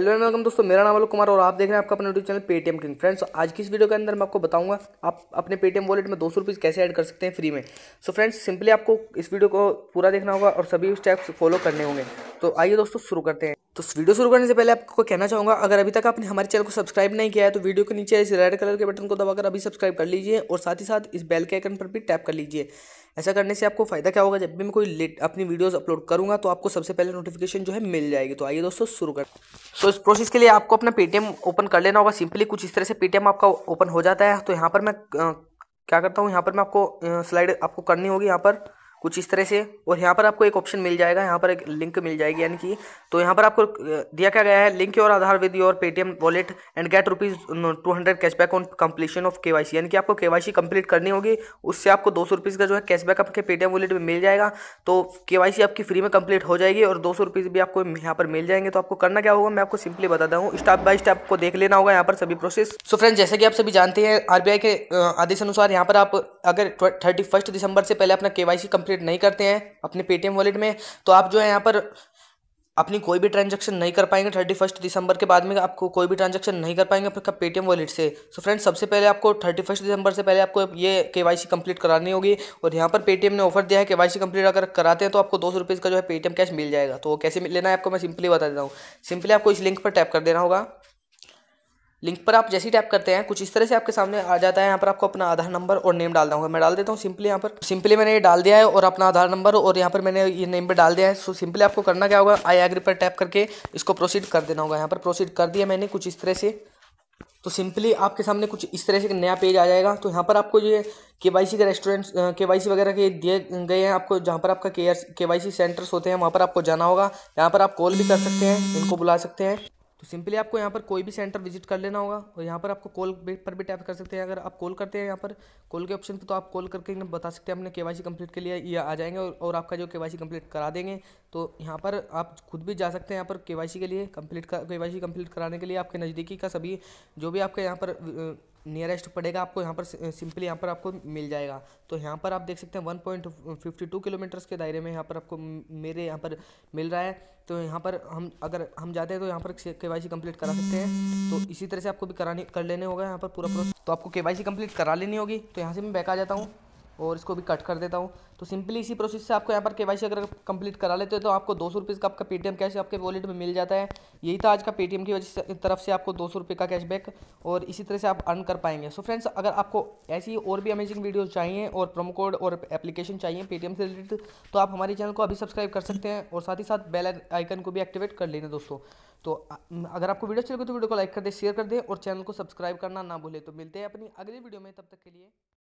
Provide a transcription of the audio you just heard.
hello and welcome दोस्तों मेरा नाम अलोक कुमार और आप देख रहे हैं आपका अपना YouTube channel Paytm king friends आज की इस वीडियो के अंदर मैं आपको बताऊंगा आप अपने पेटीएम वॉलेट में दो सौ कैसे ऐड कर सकते हैं फ्री में सो फ्रेंड्स सिंपली आपको इस वीडियो को पूरा देखना होगा और सभी स्टेप्स फॉलो करने होंगे तो आइए दोस्तों शुरू करते हैं तो वीडियो शुरू करने से पहले आपको कहना चाहूंगा अगर अभी तक आपने हमारे चैनल को सब्सक्राइब नहीं किया है तो वीडियो के नीचे इस रेड कलर के बटन को दबाकर अभी सब्सक्राइब कर लीजिए और साथ ही साथ इस बेल के आइकन पर भी टैप कर लीजिए ऐसा करने से आपको फायदा क्या होगा जब भी मैं कोई लेट अपनी वीडियोज अपलोड करूंगा तो आपको सबसे पहले नोटिफिकेशन जो है मिल जाएगी तो आइए दोस्तों शुरू कर तो इस प्रोसेस के लिए आपको अपना पेटीएम ओपन कर लेना होगा सिंपली कुछ इस तरह से पेटीएम आपका ओपन हो जाता है तो यहाँ पर मैं क्या करता हूँ यहाँ पर मैं आपको स्लाइड आपको करनी होगी यहाँ पर कुछ इस तरह से और यहाँ पर आपको एक ऑप्शन मिल जाएगा यहाँ पर एक लिंक मिल जाएगी यानी कि तो यहाँ पर आपको दिया क्या गया है link your Aadhaar with your Paytm wallet and get rupees two hundred cashback on completion of K Y C यानी कि आपको के वाई सी कंप्लीट करनी होगी उससे आपको दो सौ रुपीज़ का जो है कैशबैक आपके पेटीएम वॉलेट में मिल जाएगा तो के वाई सी आपकी फ्री में कंप्लीट हो जाएगी और दो सौ रुपीज़ भी आपको यहाँ पर मिल जाएंगे तो आपको करना क्या होगा मैं आपको सिंपली बताता हूँ स्टेप बाय स्टेप आपको देख लेना होगा यहाँ पर सभी प्रोसेस सो फ्रेंड जैसे कि आप सभी जानते हैं आई के आदेश अनुसार यहाँ पर आप अगर थर्टी फर्स्ट दिसंबर से पहले अपना के वाई सी कंप्लीट नहीं करते हैं अपने पेटीएम वॉलेट में तो आप जो है यहाँ पर अपनी कोई भी ट्रांजेक्शन नहीं कर पाएंगे थर्टी फर्स्ट दिसंबर के बाद में आपको कोई भी ट्रांजेक्शन नहीं कर पाएंगे आपका पेटीएम वॉलेट से सो so फ्रेंड्स सबसे पहले आपको थर्टी फर्स्ट दिसंबर से पहले आपको ये के वाई सी कंप्लीट करानी होगी और यहाँ पर पेटीएम ने ऑफर दिया है के वाई सी कंप्लीट अगर कराते हैं तो आपको दो सौ का जो है पेटीएम कैश मिल जाएगा तो कैसे लेना है आपको मैं सिंपली बता देता हूँ सिंपली आपको इस लिंक पर टैप कर देना होगा लिंक पर आप जैसे ही टैप करते हैं कुछ इस तरह से आपके सामने आ जाता है यहाँ पर आपको अपना आधार नंबर और नेम डालना होगा मैं डाल देता हूँ सिंपली यहाँ पर सिंपली मैंने ये डाल दिया है और अपना आधार नंबर और यहाँ पर मैंने ये नेम पर डाल दिया है सो सिंपली आपको करना क्या होगा आई एग्री पर टैप करके इसको प्रोसीड कर देना होगा यहाँ पर प्रोसीड कर दिया मैंने कुछ इस तरह से तो सिंपली आपके सामने कुछ इस तरह से नया पेज आ जाएगा तो यहाँ पर आपको ये के वाई सी का रेस्टोरेंट के वाई सी वगैरह के दिए गए हैं आपको जहाँ पर आपका के के वाई सी सेंटर्स होते हैं वहाँ पर आपको जाना होगा यहाँ पर आप कॉल भी कर सकते हैं इनको बुला सकते हैं सिंपली आपको यहाँ पर कोई भी सेंटर विजिट कर लेना होगा और यहाँ पर आपको कॉल पर भी टैप कर सकते हैं अगर आप कॉल करते हैं यहाँ पर कॉल के ऑप्शन पर तो आप कॉल करके बता सकते हैं अपने के वाई कंप्लीट के लिए या आ जाएंगे और, और आपका जो के वाई कंप्लीट करा देंगे तो यहाँ पर आप खुद भी जा सकते हैं यहाँ पर के के लिए कंप्लीट के वाई कंप्लीट कराने के लिए आपके नज़दीकी का सभी जो भी आपके यहाँ पर नियरेस्ट पड़ेगा आपको यहाँ पर सिंपली यहाँ पर आपको मिल जाएगा तो यहाँ पर आप देख सकते हैं one point fifty two kilometres के दायरे में यहाँ पर आपको मेरे यहाँ पर मिल रहा है तो यहाँ पर हम अगर हम जाते हैं तो यहाँ पर के वाई कंप्लीट करा सकते हैं तो इसी तरह से आपको भी करानी कर लेने होगा यहाँ पर पूरा प्रोसेस तो आपको के वाई कम्प्लीट करा लेनी होगी तो यहाँ से मैं बैक आ जाता हूँ और इसको भी कट कर देता हूँ तो सिंपली इसी प्रोसेस से आपको यहाँ पर के अगर कंप्लीट करा लेते हो तो आपको दो सौ रुपये का आपका पेटीएम कैश आपके वॉलेट में मिल जाता है यही था आज का पेटीएम की वजह से तरफ से आपको दो सौ रुपये का कैशबैक और इसी तरह से आप अर्न कर पाएंगे सो so फ्रेंड्स अगर आपको ऐसी और भी अमेजिंग वीडियोज़ चाहिए और प्रोमो कोड और एप्लीकेशन चाहिए पेटीएम से रिलेटेड तो आप हमारे चैनल को अभी सब्सक्राइब कर सकते हैं और साथ ही साथ बेल आइकन को भी एक्टिवेट कर लेना दोस्तों तो अगर आपको वीडियो अच्छी लगे तो वीडियो को लाइक कर दे शेयर कर दें और चैनल को सब्सक्राइब करना ना भूलें तो मिलते हैं अपनी अगली वीडियो में तब तक के लिए